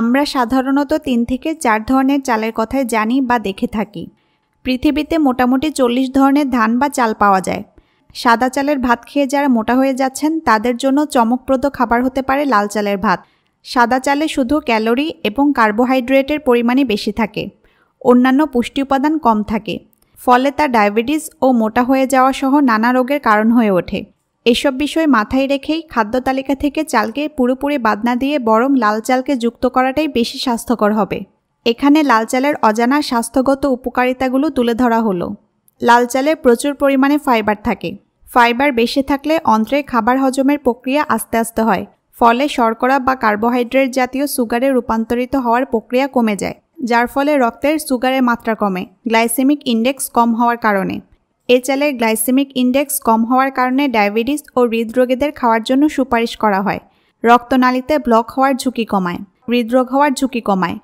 আমরা সাধারণত তিন থেকে চার ধরনের চালের কথাই জানি বা দেখে থাকি পৃথিবীতে মোটামুটি চল্লিশ ধরনের ধান বা চাল পাওয়া যায় সাদা চালের ভাত খেয়ে যারা মোটা হয়ে যাচ্ছেন তাদের জন্য চমকপ্রদ খাবার হতে পারে লাল চালের ভাত সাদা চালে শুধু ক্যালোরি এবং কার্বোহাইড্রেটের পরিমাণই বেশি থাকে অন্যান্য পুষ্টি উপাদান কম থাকে ফলে তা ডায়াবেটিস ও মোটা হয়ে যাওয়া সহ নানা রোগের কারণ হয়ে ওঠে এসব বিষয় মাথায় রেখেই খাদ্য তালিকা থেকে চালকে পুরোপুরি বাদ না দিয়ে বরং লাল চালকে যুক্ত করাটাই বেশি স্বাস্থ্যকর হবে এখানে লাল চালের অজানা স্বাস্থ্যগত উপকারিতাগুলো তুলে ধরা হলো লাল চালে প্রচুর পরিমাণে ফাইবার থাকে ফাইবার বেশি থাকলে অন্ত্রে খাবার হজমের প্রক্রিয়া আস্তে আস্তে হয় ফলে শর্করা বা কার্বোহাইড্রেট জাতীয় সুগারে রূপান্তরিত হওয়ার প্রক্রিয়া কমে যায় যার ফলে রক্তের সুগারের মাত্রা কমে গ্লাইসেমিক ইন্ডেক্স কম হওয়ার কারণে এ চালের গ্লাইসেমিক ইন্ডেক্স কম হওয়ার কারণে ডায়াবেটিস ও হৃদরোগীদের খাওয়ার জন্য সুপারিশ করা হয় রক্তনালীতে ব্লক হওয়ার ঝুঁকি কমায় হৃদরোগ হওয়ার ঝুঁকি কমায়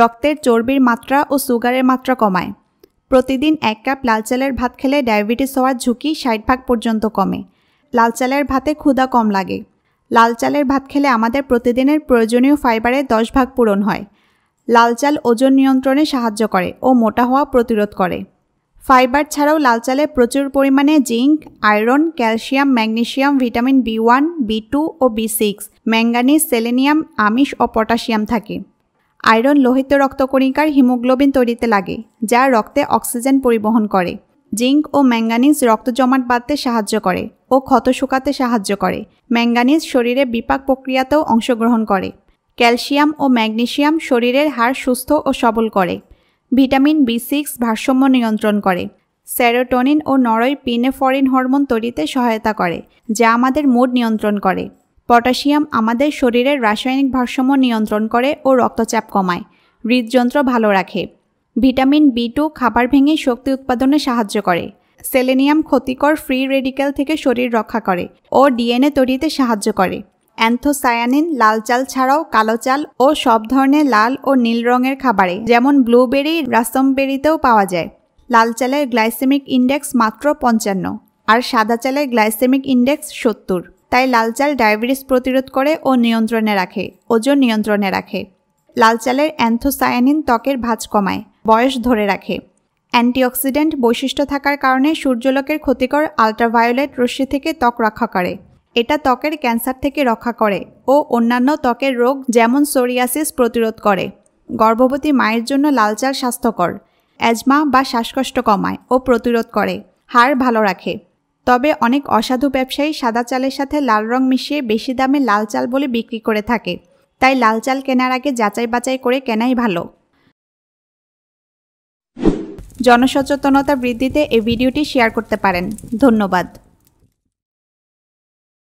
রক্তের চর্বির মাত্রা ও সুগারের মাত্রা কমায় প্রতিদিন এক কাপ লাল চালের ভাত খেলে ডায়াবেটিস হওয়ার ঝুঁকি ষাট ভাগ পর্যন্ত কমে লাল চালের ভাতে ক্ষুধা কম লাগে লাল চালের ভাত খেলে আমাদের প্রতিদিনের প্রয়োজনীয় ফাইবারের দশ ভাগ পূরণ হয় লাল চাল ওজন নিয়ন্ত্রণে সাহায্য করে ও মোটা হওয়া প্রতিরোধ করে ফাইবার ছাড়াও লাল চালে প্রচুর পরিমাণে zinc iron calcium magnesium vitamin B one B two ও বি সিক্স ম্যাঙ্গানিজ সেলেনিয়াম আমিষ ও পটাশিয়াম থাকে আয়রন লোহিত রক্তকণিকার হিমোগ্লোবিন তৈরিতে লাগে যা রক্তে অক্সিজেন পরিবহন করে জিঙ্ক ও ম্যাঙ্গানিজ রক্ত জমাট বাঁধতে সাহায্য করে ও ক্ষত শুকাতে সাহায্য করে ম্যাঙ্গানিজ শরীরে বিপাক প্রক্রিয়াতেও অংশগ্রহণ করে ক্যালসিয়াম ও ম্যাগনেশিয়াম শরীরের হাড় সুস্থ ও সবল করে ভিটামিন বি সিক্স ভারসাম্য নিয়ন্ত্রণ করে স্যারোটোনিন ও নরই পিনেফরিন হরমোন তৈরিতে সহায়তা করে যা আমাদের মুড নিয়ন্ত্রণ করে পটাশিয়াম আমাদের শরীরের রাসায়নিক ভারসাম্য নিয়ন্ত্রণ করে ও রক্তচাপ কমায় হৃদযন্ত্র ভালো রাখে ভিটামিন বি টু খাবার ভেঙে শক্তি উৎপাদনে সাহায্য করে সেলেনিয়াম ক্ষতিকর ফ্রি রেডিক্যাল থেকে শরীর রক্ষা করে ও ডিএনএ তৈরিতে সাহায্য করে অ্যান্থোসায়ানিন লাল চাল ছাড়াও কালো চাল ও সব ধরনের লাল ও নীল রঙের খাবারে যেমন ব্লুবেরি রাসমবেরিতেও পাওয়া যায় লাল চালের গ্লাইসেমিক ইন্ডেক্স মাত্র পঞ্চান্ন আর সাদা চালের গ্লাইসেমিক ইন্ডেক্স সত্তর তাই লাল চাল ডায়াবেটিস প্রতিরোধ করে ও নিয়ন্ত্রণে রাখে ওজন নিয়ন্ত্রণে রাখে লাল চালের অ্যান্থোসায়ানিন ত্বকের ভাঁজ কমায় বয়স ধরে রাখে অ্যান্টিঅক্সিডেন্ট বৈশিষ্ট্য থাকার কারণে সূর্যলোকের ক্ষতিকর আলট্রাভায়োলেট রশ্মি থেকে ত্বক রক্ষা করে এটা ত্বকের ক্যান্সার থেকে রক্ষা করে ও অন্যান্য ত্বকের রোগ যেমন সোরিয়াসিস প্রতিরোধ করে গর্ভবতী মায়ের জন্য লাল চাল স্বাস্থ্যকর অ্যাজমা বা শ্বাসকষ্ট কমায় ও প্রতিরোধ করে হাড় ভালো রাখে তবে অনেক অসাধু ব্যবসায়ী সাদা চালের সাথে লাল রং মিশিয়ে বেশি দামে লাল চাল বলে বিক্রি করে থাকে তাই লাল চাল কেনার আগে যাচাই বাছাই করে কেনাই ভালো জনসচেতনতা বৃদ্ধিতে এই ভিডিওটি শেয়ার করতে পারেন ধন্যবাদ